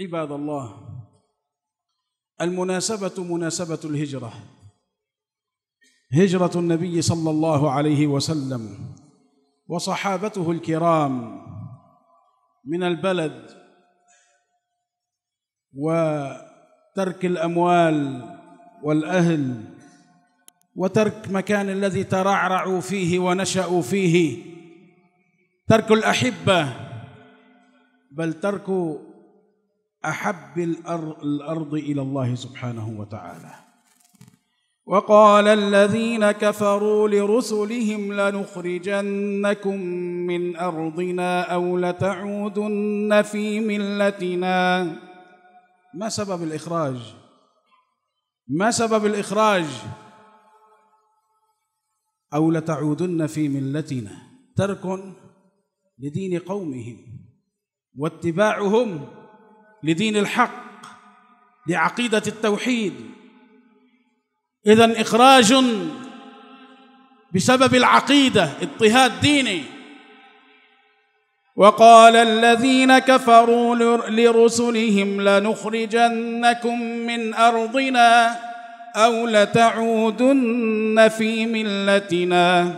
عباد الله المناسبة مناسبة الهجرة هجرة النبي صلى الله عليه وسلم وصحابته الكرام من البلد وترك الأموال والأهل وترك مكان الذي ترعرعوا فيه ونشأوا فيه ترك الأحبة بل ترك احب الارض الى الله سبحانه وتعالى وقال الذين كفروا لرسلهم لنخرجنكم من ارضنا او لتعودن في ملتنا ما سبب الاخراج ما سبب الاخراج او لتعودن في ملتنا ترك لدين قومهم واتباعهم لدين الحق لعقيدة التوحيد إذا إخراج بسبب العقيدة اضطهاد ديني وقال الذين كفروا لرسلهم لنخرجنكم من أرضنا أو لتعودن في ملتنا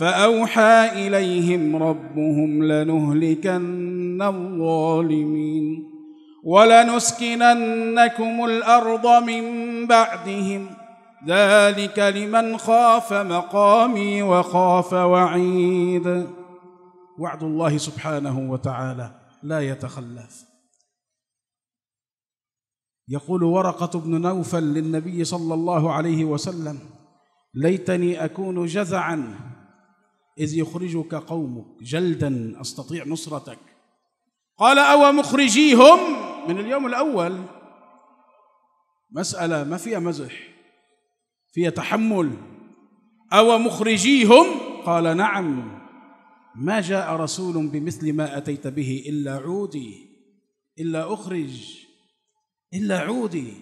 فأوحى إليهم ربهم لنهلكن الظالمين ولنسكننكم الأرض من بعدهم ذلك لمن خاف مقامي وخاف وعيد وعد الله سبحانه وتعالى لا يتخلف يقول ورقة بن نوفل للنبي صلى الله عليه وسلم ليتني أكون جزعا إذ يخرجك قومك جلدا أستطيع نصرتك قال أو مخرجيهم من اليوم الأول مسألة ما فيها مزح فيها تحمل أو مخرجيهم قال نعم ما جاء رسول بمثل ما أتيت به إلا عودي إلا أخرج إلا عودي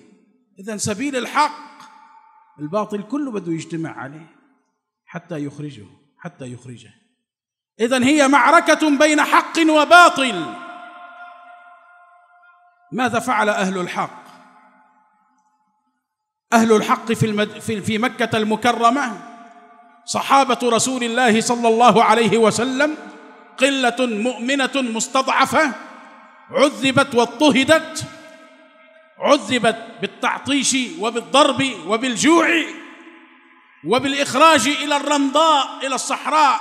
إذا سبيل الحق الباطل كله بده يجتمع عليه حتى يخرجه حتى يخرجه إذا هي معركة بين حق وباطل ماذا فعل أهل الحق أهل الحق في, المد... في, في مكة المكرمة صحابة رسول الله صلى الله عليه وسلم قلة مؤمنة مستضعفة عذبت واضطهدت عذبت بالتعطيش وبالضرب وبالجوع وبالإخراج إلى الرمضاء إلى الصحراء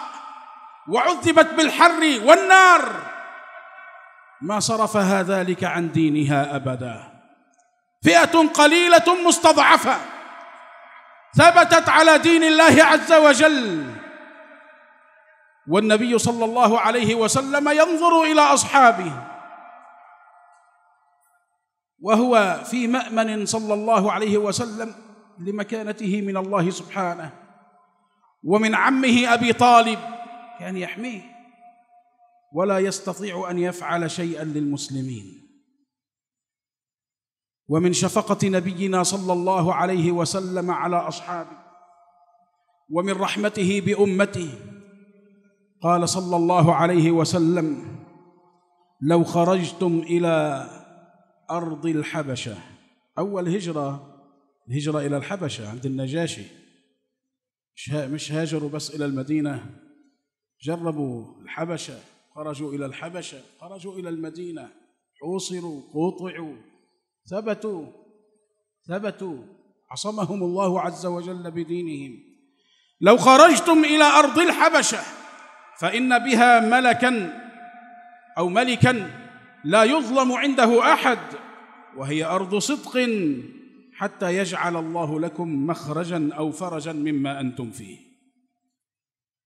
وعذبت بالحر والنار ما صرفها ذلك عن دينها أبدا فئة قليلة مستضعفة ثبتت على دين الله عز وجل والنبي صلى الله عليه وسلم ينظر إلى أصحابه وهو في مأمن صلى الله عليه وسلم لمكانته من الله سبحانه ومن عمه أبي طالب كان يحميه ولا يستطيع ان يفعل شيئا للمسلمين ومن شفقه نبينا صلى الله عليه وسلم على اصحابه ومن رحمته بامته قال صلى الله عليه وسلم لو خرجتم الى ارض الحبشه اول هجره الهجره الى الحبشه عند النجاشي مش هاجروا بس الى المدينه جربوا الحبشه خرجوا إلى الحبشة خرجوا إلى المدينة حوصروا قوطعوا ثبتوا ثبتوا عصمهم الله عز وجل بدينهم لو خرجتم إلى أرض الحبشة فإن بها ملكا أو ملكا لا يظلم عنده أحد وهي أرض صدق حتى يجعل الله لكم مخرجا أو فرجا مما أنتم فيه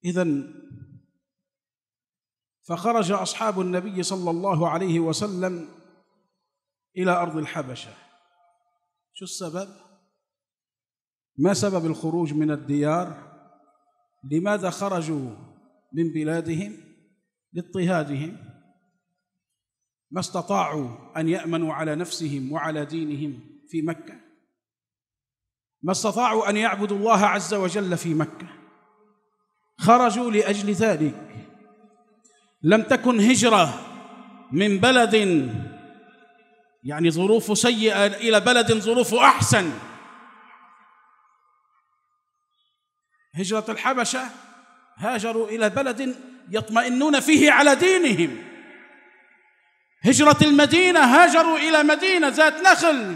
إذا فخرج أصحاب النبي صلى الله عليه وسلم إلى أرض الحبشة شو السبب؟ ما سبب الخروج من الديار؟ لماذا خرجوا من بلادهم؟ لاضطهادهم ما استطاعوا أن يأمنوا على نفسهم وعلى دينهم في مكة ما استطاعوا أن يعبدوا الله عز وجل في مكة خرجوا لأجل ذلك لم تكن هجرة من بلد يعني ظروف سيئة إلى بلد ظروف أحسن هجرة الحبشة هاجروا إلى بلد يطمئنون فيه على دينهم هجرة المدينة هاجروا إلى مدينة ذات نخل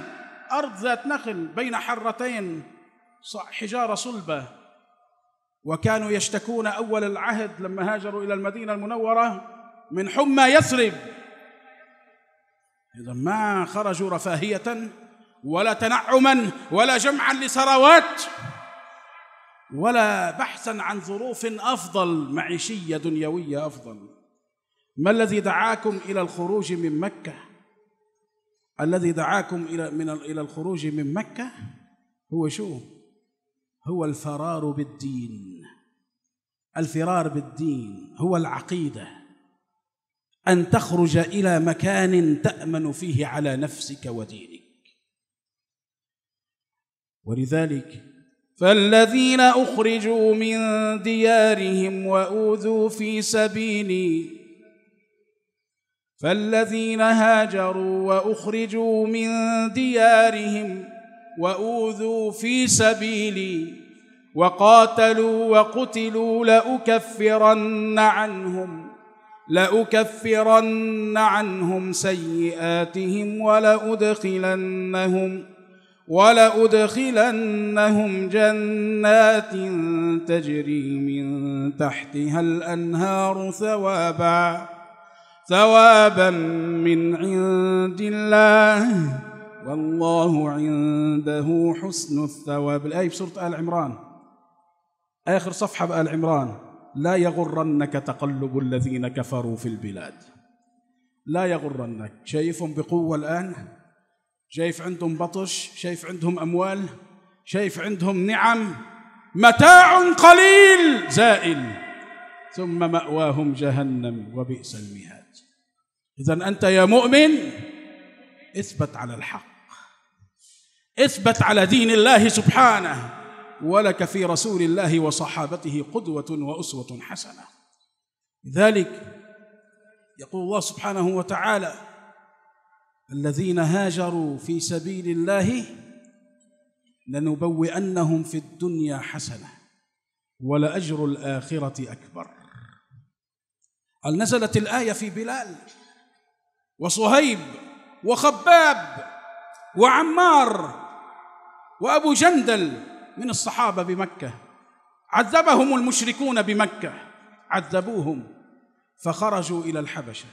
أرض ذات نخل بين حرتين حجارة صلبة وكانوا يشتكون أول العهد لما هاجروا إلى المدينة المنورة من حمى يثرب إذا ما خرجوا رفاهية ولا تنعما ولا جمعا لثروات ولا بحثا عن ظروف أفضل معيشية دنيوية أفضل ما الذي دعاكم إلى الخروج من مكة الذي دعاكم إلى من إلى الخروج من مكة هو شو؟ هو الفرار بالدين الفرار بالدين هو العقيده ان تخرج الى مكان تامن فيه على نفسك ودينك ولذلك فالذين اخرجوا من ديارهم واوذوا في سبيلي فالذين هاجروا واخرجوا من ديارهم واوذوا في سبيلي وقاتلوا وقتلوا لاكفرن عنهم لأكفرن عنهم سيئاتهم ولأدخلنهم ولأدخلنهم جنات تجري من تحتها الأنهار ثوابا ثوابا من عند الله والله عنده حسن الثواب الآية في سورة آل عمران آخر صفحة بآل عمران لا يغرنك تقلب الذين كفروا في البلاد لا يغرنك شايفهم بقوة الآن شايف عندهم بطش شايف عندهم أموال شايف عندهم نعم متاع قليل زائل ثم مأواهم جهنم وبئس المهاد إذا أنت يا مؤمن اثبت على الحق اثبت على دين الله سبحانه ولك في رسول الله وصحابته قدوة وأسوة حسنة لذلك يقول الله سبحانه وتعالى الذين هاجروا في سبيل الله لنبوئنهم في الدنيا حسنة ولأجر الآخرة أكبر هل نزلت الآية في بلال وصهيب وخباب وعمار وأبو جندل من الصحابة بمكة عذبهم المشركون بمكة عذبوهم فخرجوا إلى الحبشة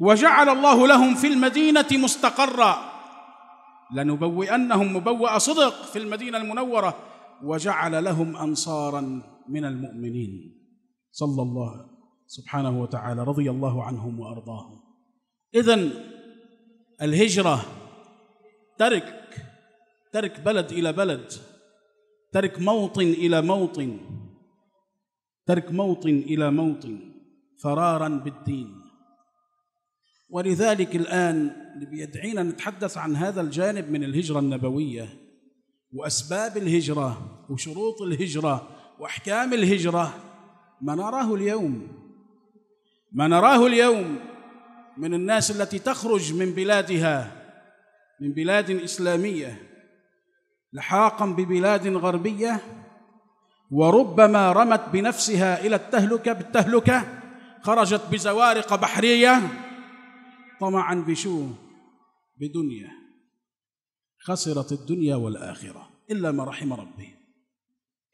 وجعل الله لهم في المدينة مستقرا لنبوئنهم مبوأ صدق في المدينة المنورة وجعل لهم أنصارا من المؤمنين صلى الله سبحانه وتعالى رضي الله عنهم وأرضاهم إذا الهجرة ترك ترك بلد إلى بلد ترك موطن إلى موطن ترك موطن إلى موطن فرارا بالدين ولذلك الآن اللي بيدعينا نتحدث عن هذا الجانب من الهجرة النبوية وأسباب الهجرة وشروط الهجرة وأحكام الهجرة ما نراه اليوم ما نراه اليوم من الناس التي تخرج من بلادها من بلاد إسلامية لحاقا ببلاد غربية وربما رمت بنفسها إلى التهلكة بالتهلكة خرجت بزوارق بحرية طمعا بشو بدنيا خسرت الدنيا والآخرة إلا ما رحم ربي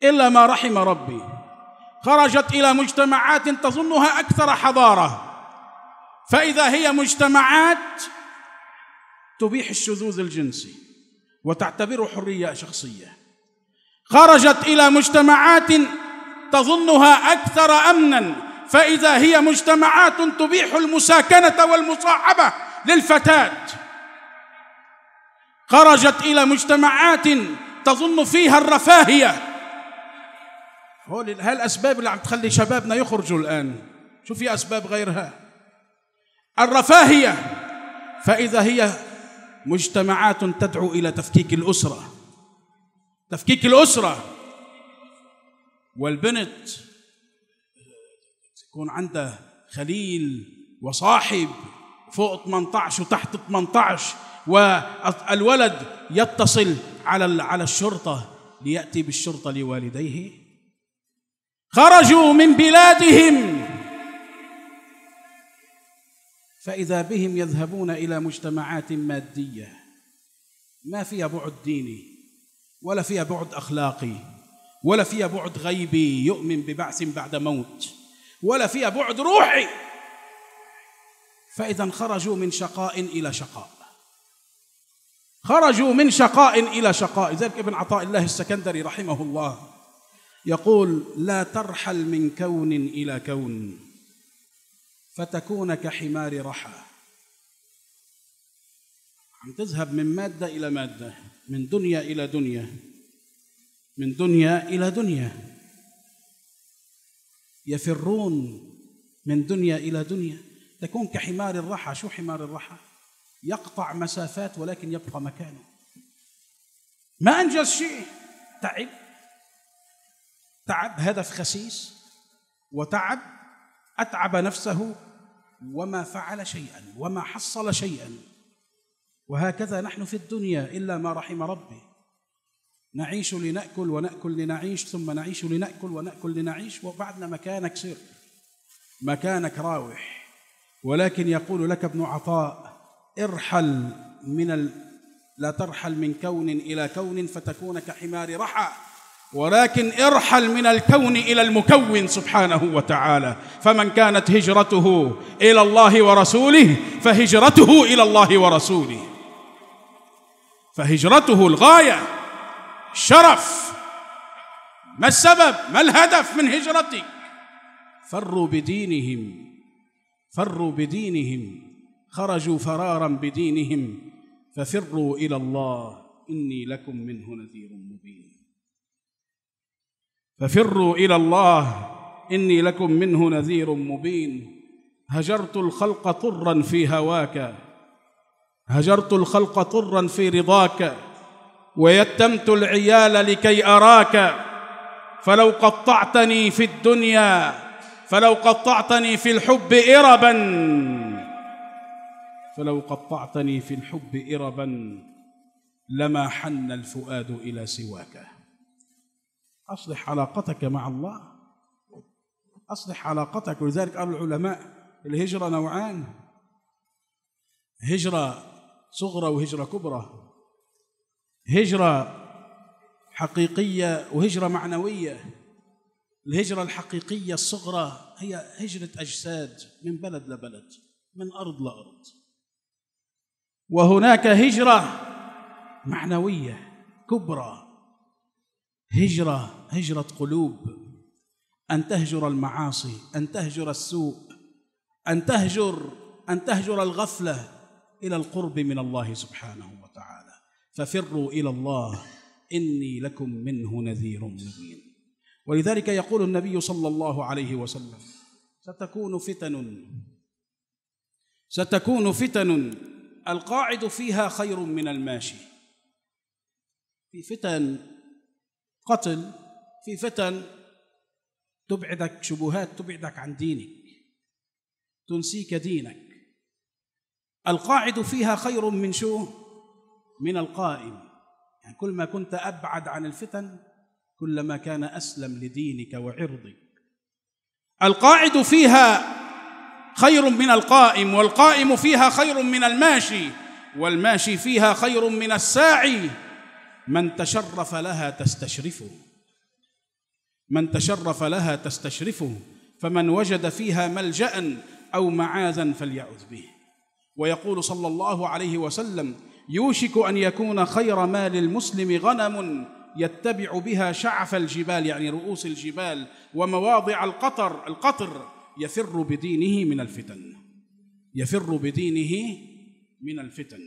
إلا ما رحم ربي خرجت إلى مجتمعات تظنها أكثر حضارة فإذا هي مجتمعات تبيح الشذوذ الجنسي وتعتبره حرية شخصية خرجت إلى مجتمعات تظنها أكثر أمنا فإذا هي مجتمعات تبيح المساكنة والمصاحبة للفتاة خرجت إلى مجتمعات تظن فيها الرفاهية هالأسباب اللي عم تخلي شبابنا يخرجوا الآن شو في أسباب غيرها الرفاهية فإذا هي مجتمعات تدعو الى تفكيك الاسره تفكيك الاسره والبنت تكون عندها خليل وصاحب فوق 18 وتحت 18 والولد يتصل على على الشرطه لياتي بالشرطه لوالديه خرجوا من بلادهم فإذا بهم يذهبون إلى مجتمعات مادية ما فيها بعد ديني ولا فيها بعد أخلاقي ولا فيها بعد غيبي يؤمن ببعث بعد موت ولا فيها بعد روحي فإذا خرجوا من شقاء إلى شقاء خرجوا من شقاء إلى شقاء ذلك ابن عطاء الله السكندري رحمه الله يقول لا ترحل من كون إلى كون فتكون كحمار رحى عم تذهب من مادة إلى مادة من دنيا إلى دنيا من دنيا إلى دنيا يفرون من دنيا إلى دنيا تكون كحمار الرحى شو حمار الرحى يقطع مسافات ولكن يبقى مكانه ما أنجز شيء تعب تعب هدف خسيس وتعب أتعب نفسه وما فعل شيئا وما حصل شيئا وهكذا نحن في الدنيا إلا ما رحم ربي نعيش لنأكل ونأكل لنعيش ثم نعيش لنأكل ونأكل لنعيش وبعدنا مكانك سر مكانك راوح ولكن يقول لك ابن عطاء ارحل من ال... لا ترحل من كون إلى كون فتكون كحمار رحى ولكن ارحل من الكون الى المكون سبحانه وتعالى فمن كانت هجرته الى الله ورسوله فهجرته الى الله ورسوله فهجرته الغايه الشرف ما السبب ما الهدف من هجرتك فروا بدينهم فروا بدينهم خرجوا فرارا بدينهم ففروا الى الله اني لكم منه نذير مبين ففروا إلى الله إني لكم منه نذير مبين هجرت الخلق طرا في هواك هجرت الخلق طرا في رضاك ويتمت العيال لكي أراك فلو قطعتني في الدنيا فلو قطعتني في الحب إربا فلو قطعتني في الحب إربا لما حن الفؤاد إلى سواك أصلح علاقتك مع الله أصلح علاقتك ولذلك قال العلماء الهجرة نوعان هجرة صغرى وهجرة كبرى هجرة حقيقية وهجرة معنوية الهجرة الحقيقية الصغرى هي هجرة أجساد من بلد لبلد من أرض لأرض وهناك هجرة معنوية كبرى هجرة هجرة قلوب أن تهجر المعاصي أن تهجر السوء أن تهجر أن تهجر الغفلة إلى القرب من الله سبحانه وتعالى ففروا إلى الله إني لكم منه نذير مبين ولذلك يقول النبي صلى الله عليه وسلم ستكون فتن ستكون فتن القاعد فيها خير من الماشي في فتن قتل في فتن تبعدك شبهات تبعدك عن دينك تنسيك دينك القاعد فيها خير من شو من القائم يعني كل ما كنت أبعد عن الفتن كلما كان أسلم لدينك وعرضك القاعد فيها خير من القائم والقائم فيها خير من الماشي والماشي فيها خير من الساعي من تشرف لها تستشرفه من تشرف لها تستشرفه فمن وجد فيها ملجا او معاذا فليعذ به ويقول صلى الله عليه وسلم يوشك ان يكون خير مال المسلم غنم يتبع بها شعف الجبال يعني رؤوس الجبال ومواضع القطر القطر يفر بدينه من الفتن يفر بدينه من الفتن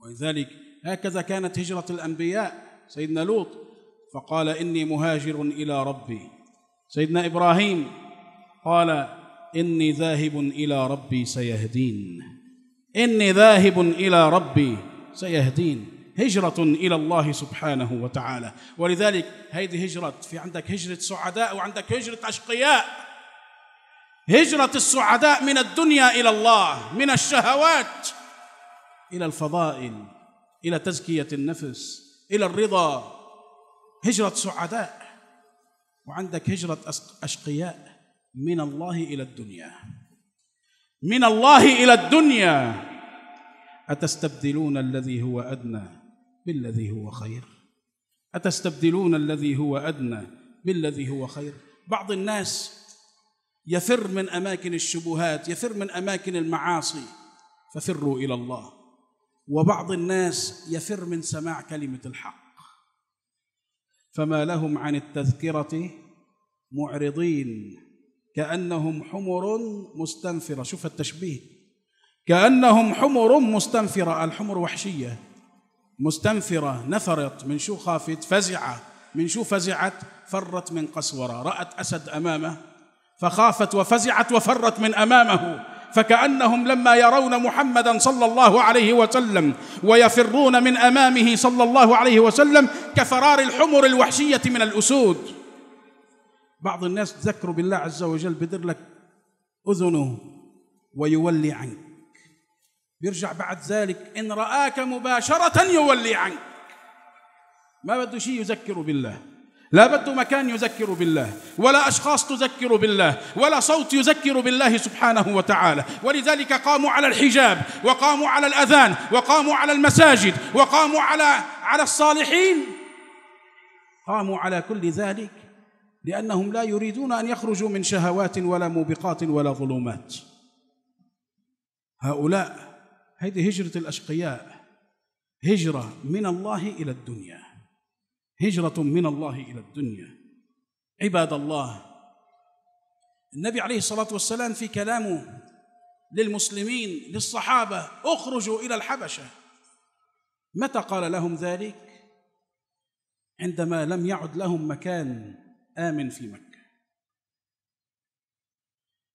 ولذلك هكذا كانت هجرة الأنبياء سيدنا لوط فقال إني مهاجر إلى ربي سيدنا إبراهيم قال إني ذاهب إلى ربي سيهدين إني ذاهب إلى ربي سيهدين هجرة إلى الله سبحانه وتعالى ولذلك هذه هجرة في عندك هجرة سعداء وعندك هجرة أشقياء هجرة السعداء من الدنيا إلى الله من الشهوات إلى الفضائل إلى تزكية النفس إلى الرضا هجرة سعداء وعندك هجرة أشقياء من الله إلى الدنيا من الله إلى الدنيا أتستبدلون الذي هو أدنى بالذي هو خير أتستبدلون الذي هو أدنى بالذي هو خير بعض الناس يفر من أماكن الشبهات يفر من أماكن المعاصي ففروا إلى الله وبعض الناس يفر من سماع كلمة الحق فما لهم عن التذكرة معرضين كأنهم حمر مستنفرة شوف التشبيه كأنهم حمر مستنفرة الحمر وحشية مستنفرة نفرت من شو خافت فزعة من شو فزعت فرت من قسورة رأت أسد أمامه فخافت وفزعت وفرت من أمامه فكأنهم لما يرون محمدا صلى الله عليه وسلم ويفرون من أمامه صلى الله عليه وسلم كفرار الحمر الوحشية من الأسود بعض الناس ذكروا بالله عز وجل بدر لك أذنه ويولي عنك بيرجع بعد ذلك إن رآك مباشرة يولي عنك ما بده شيء يذكره بالله لا بد مكان يذكر بالله ولا أشخاص تذكر بالله ولا صوت يذكر بالله سبحانه وتعالى ولذلك قاموا على الحجاب وقاموا على الأذان وقاموا على المساجد وقاموا على على الصالحين قاموا على كل ذلك لأنهم لا يريدون أن يخرجوا من شهوات ولا موبقات ولا ظلمات هؤلاء هذه هجرة الأشقياء هجرة من الله إلى الدنيا هجرة من الله إلى الدنيا عباد الله النبي عليه الصلاة والسلام في كلامه للمسلمين للصحابة اخرجوا إلى الحبشة متى قال لهم ذلك؟ عندما لم يعد لهم مكان آمن في مكة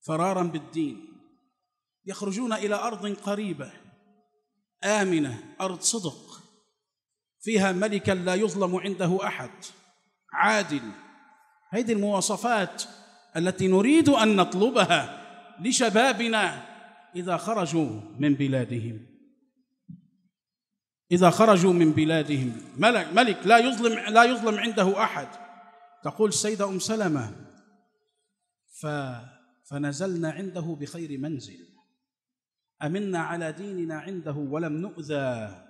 فرارا بالدين يخرجون إلى أرض قريبة آمنة أرض صدق فيها ملكا لا يظلم عنده احد عادل هذه المواصفات التي نريد ان نطلبها لشبابنا اذا خرجوا من بلادهم اذا خرجوا من بلادهم ملك ملك لا يظلم لا يظلم عنده احد تقول السيده ام سلمه ف فنزلنا عنده بخير منزل امنا على ديننا عنده ولم نؤذى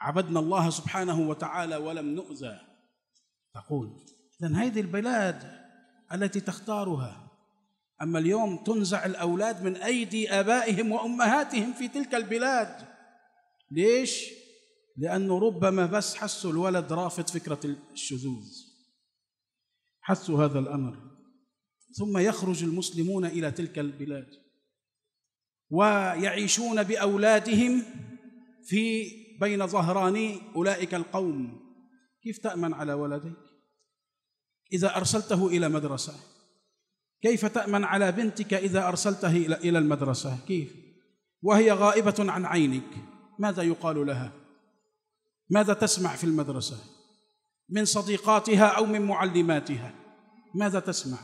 عبدنا الله سبحانه وتعالى ولم نؤذى تقول إذا هذه البلاد التي تختارها أما اليوم تنزع الأولاد من أيدي آبائهم وأمهاتهم في تلك البلاد ليش؟ لأنه ربما بس حسوا الولد رافض فكرة الشذوذ حسوا هذا الأمر ثم يخرج المسلمون إلى تلك البلاد ويعيشون بأولادهم في بين ظهراني أولئك القوم كيف تأمن على ولدك إذا أرسلته إلى مدرسة كيف تأمن على بنتك إذا أرسلته إلى المدرسة كيف وهي غائبة عن عينك ماذا يقال لها ماذا تسمع في المدرسة من صديقاتها أو من معلماتها ماذا تسمع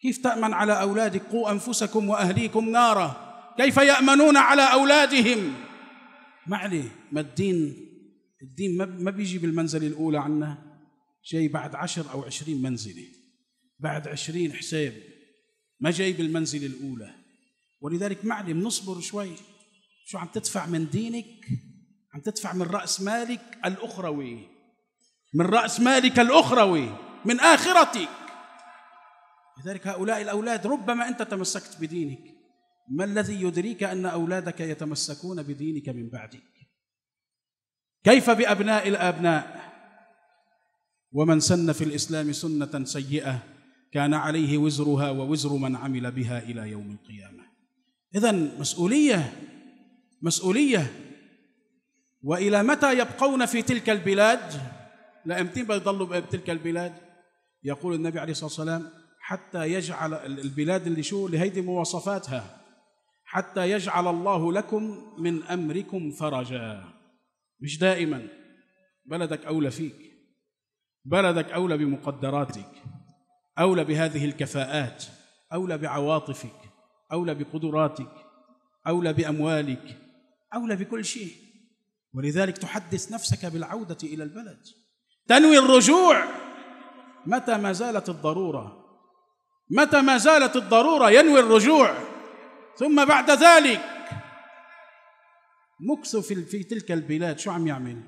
كيف تأمن على أولادك قوا أنفسكم وأهليكم نارا كيف يأمنون على أولادهم ما عليه ما الدين الدين ما بيجي بالمنزلة الأولى عنا جاي بعد عشر أو عشرين منزلة بعد عشرين حساب ما جاي بالمنزلة الأولى ولذلك معلم بنصبر شوي شو عم تدفع من دينك عم تدفع من رأس مالك الأخروي من رأس مالك الأخروي من آخرتك لذلك هؤلاء الأولاد ربما أنت تمسكت بدينك ما الذي يدريك أن أولادك يتمسكون بدينك من بعدك كيف بأبناء الآبناء ومن سن في الإسلام سنة سيئة كان عليه وزرها ووزر من عمل بها إلى يوم القيامة إذا مسؤولية مسؤولية وإلى متى يبقون في تلك البلاد لا بيضلوا بتلك البلاد يقول النبي عليه الصلاة والسلام حتى يجعل البلاد اللي شو لهيدي مواصفاتها حتى يجعل الله لكم من امركم فرجا مش دائما بلدك اولى فيك بلدك اولى بمقدراتك اولى بهذه الكفاءات اولى بعواطفك اولى بقدراتك اولى باموالك اولى بكل شيء ولذلك تحدث نفسك بالعوده الى البلد تنوي الرجوع متى ما زالت الضروره متى ما زالت الضروره ينوي الرجوع ثم بعد ذلك مكسو في, في تلك البلاد شو عم يعمل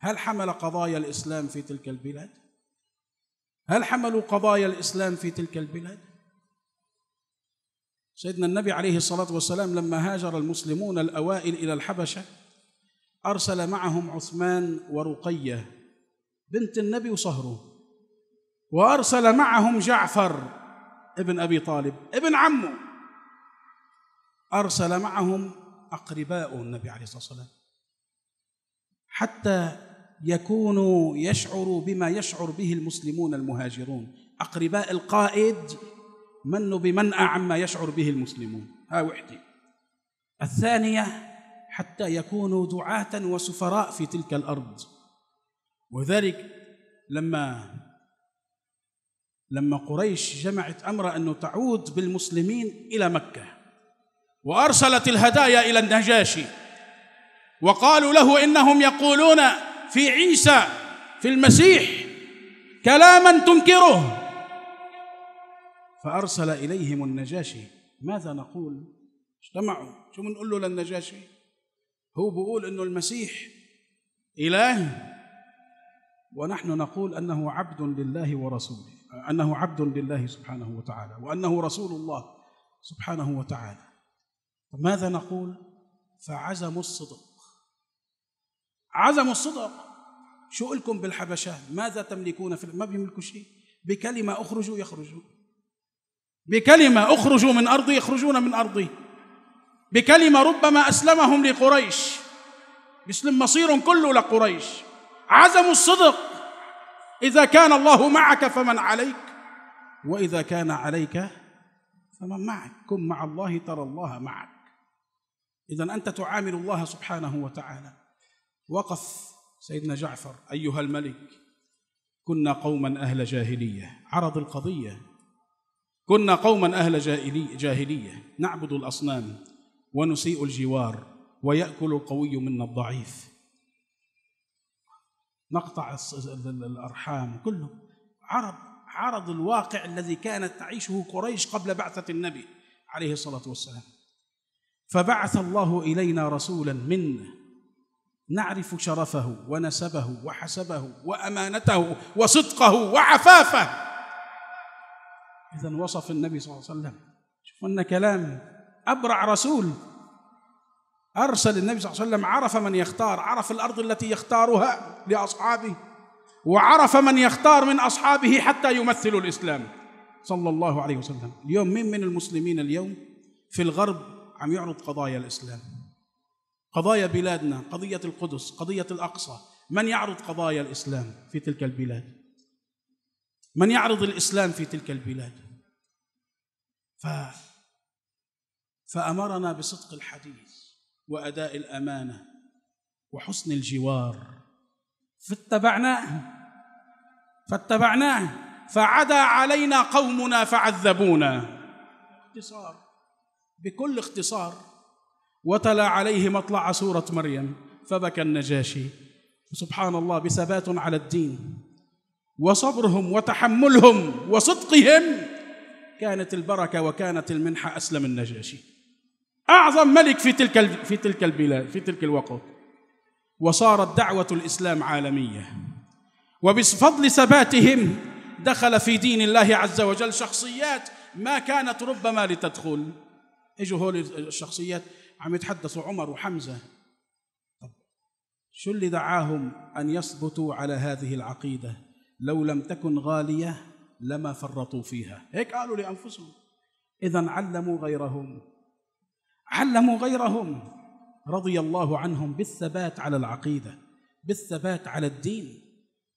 هل حمل قضايا الإسلام في تلك البلاد هل حملوا قضايا الإسلام في تلك البلاد سيدنا النبي عليه الصلاة والسلام لما هاجر المسلمون الأوائل إلى الحبشة أرسل معهم عثمان ورقية بنت النبي وصهره وأرسل معهم جعفر ابن أبي طالب ابن عمه أرسل معهم أقرباء النبي عليه الصلاة والسلام حتى يكونوا يشعروا بما يشعر به المسلمون المهاجرون أقرباء القائد من بمنأى عما يشعر به المسلمون ها وحدي الثانية حتى يكونوا دعاة وسفراء في تلك الأرض وذلك لما لما قريش جمعت أمر أنه تعود بالمسلمين إلى مكة وارسلت الهدايا الى النجاشي وقالوا له انهم يقولون في عيسى في المسيح كلاما تنكره فارسل اليهم النجاشي ماذا نقول اجتمعوا شو بنقول له للنجاشي هو بيقول انه المسيح اله ونحن نقول انه عبد لله ورسوله انه عبد لله سبحانه وتعالى وانه رسول الله سبحانه وتعالى ماذا نقول فعزموا الصدق عزموا الصدق شو لكم بالحبشة ماذا تملكون في ما بيملكوا شيء بكلمة أخرجوا يخرجوا بكلمة أخرجوا من أرضي يخرجون من أرضي بكلمة ربما أسلمهم لقريش يسلم مصير كله لقريش عزموا الصدق إذا كان الله معك فمن عليك وإذا كان عليك فمن معك كن مع الله ترى الله معك إذا أنت تعامل الله سبحانه وتعالى وقف سيدنا جعفر أيها الملك كنا قوما أهل جاهلية عرض القضية كنا قوما أهل جاهلية نعبد الأصنام ونسيء الجوار ويأكل القوي منا الضعيف نقطع الأرحام كله عرض عرض الواقع الذي كانت تعيشه قريش قبل بعثة النبي عليه الصلاة والسلام فبعث الله الينا رسولا منا نعرف شرفه ونسبه وحسبه وامانته وصدقه وعفافه اذا وصف النبي صلى الله عليه وسلم شوفوا ان كلام ابرع رسول ارسل النبي صلى الله عليه وسلم عرف من يختار عرف الارض التي يختارها لاصحابه وعرف من يختار من اصحابه حتى يمثلوا الاسلام صلى الله عليه وسلم اليوم مين من المسلمين اليوم في الغرب عم يعرض قضايا الاسلام قضايا بلادنا قضيه القدس قضيه الاقصى من يعرض قضايا الاسلام في تلك البلاد من يعرض الاسلام في تلك البلاد ف فامرنا بصدق الحديث واداء الامانه وحسن الجوار فاتبعناه فاتبعناه فعدا علينا قومنا فعذبونا اختصار بكل اختصار وتلا عليه مطلع سورة مريم فبكى النجاشي سبحان الله بثبات على الدين وصبرهم وتحملهم وصدقهم كانت البركة وكانت المنحة أسلم النجاشي أعظم ملك في تلك في تلك البلاد في تلك الوقت وصارت دعوة الإسلام عالمية وبفضل ثباتهم دخل في دين الله عز وجل شخصيات ما كانت ربما لتدخل اجوا هول الشخصيات عم يتحدثوا عمر وحمزه طب شو اللي دعاهم ان يثبتوا على هذه العقيده لو لم تكن غاليه لما فرطوا فيها هيك قالوا لانفسهم اذا علموا غيرهم علموا غيرهم رضي الله عنهم بالثبات على العقيده بالثبات على الدين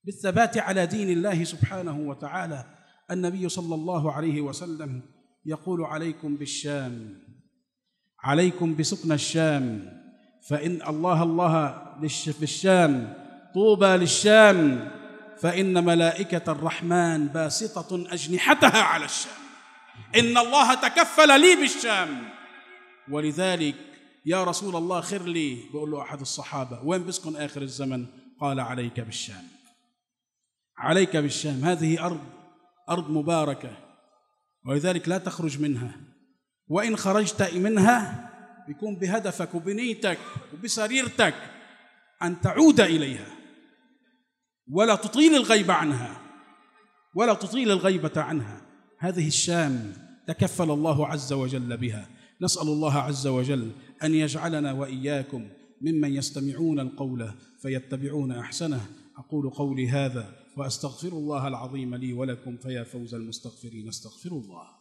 بالثبات على دين الله سبحانه وتعالى النبي صلى الله عليه وسلم يقول عليكم بالشام عليكم بسكن الشام فإن الله الله بالشام طوبى للشام فإن ملائكة الرحمن باسطة أجنحتها على الشام إن الله تكفل لي بالشام ولذلك يا رسول الله خير لي بقول له أحد الصحابة وين بسكن آخر الزمن قال عليك بالشام عليك بالشام هذه أرض أرض مباركة ولذلك لا تخرج منها وإن خرجت منها بيكون بهدفك وبنيتك وبسريرتك أن تعود إليها ولا تطيل الغيبة عنها ولا تطيل الغيبة عنها هذه الشام تكفل الله عز وجل بها نسأل الله عز وجل أن يجعلنا وإياكم ممن يستمعون القول فيتبعون أحسنه أقول قولي هذا وأستغفر الله العظيم لي ولكم فيا فوز المستغفرين استغفر الله